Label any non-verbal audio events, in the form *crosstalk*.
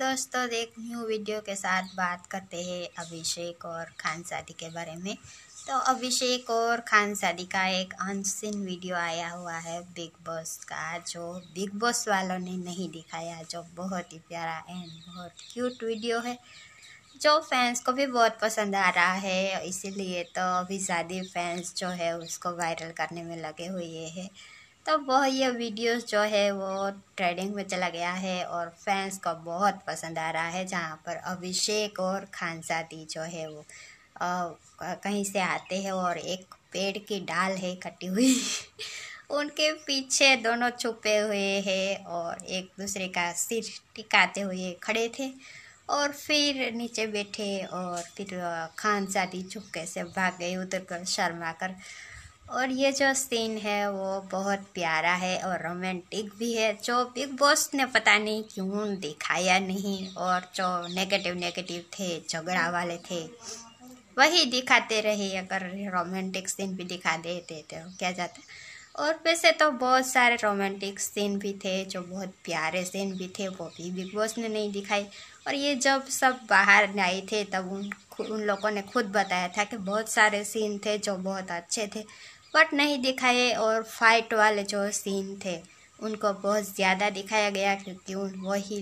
दोस्तों एक new video के साथ बात करते हैं अभिषेक और खान शादी के बारे में तो अभिषेक और खान शादी का एक अनसिन वीडियो आया हुआ है बिग बॉस का जो बिग बॉस वालों ने नहीं दिखाया जो बहुत ही प्यारा एंड बहुत क्यूट वीडियो है जो फैंस को भी बहुत पसंद आ रहा है इसीलिए तो अभी शादी फैंस जो है उसको वायरल करने में लगे हुए हैं तब वह यह वीडियोस जो है वो ट्रेडिंग में चला गया है और फैंस को बहुत पसंद आ रहा है जहाँ पर अभिषेक और खानसादी जो है वो आ, कहीं से आते हैं और एक पेड़ की डाल है कटी हुई *laughs* उनके पीछे दोनों छुपे हुए हैं और एक दूसरे का सिर टिकाते हुए खड़े थे और फिर नीचे बैठे और फिर खान शादी छुपके से भाग गए उधर कर शर्मा कर और ये जो सीन है वो बहुत प्यारा है और रोमांटिक भी है जो बिग बॉस ने पता नहीं क्यों दिखाया नहीं और जो नेगेटिव नेगेटिव थे झगड़ा वाले थे वही दिखाते रहे अगर रोमांटिक सीन भी दिखा देते तो क्या जाता और वैसे तो बहुत सारे रोमांटिक सीन भी थे जो बहुत प्यारे सीन भी थे वो भी बिग बॉस ने नहीं दिखाए और ये जब सब बाहर आए थे तब उन उन लोगों ने खुद बताया था कि बहुत सारे सीन थे जो बहुत अच्छे थे बट नहीं दिखाए और फाइट वाले जो सीन थे उनको बहुत ज़्यादा दिखाया गया क्योंकि वही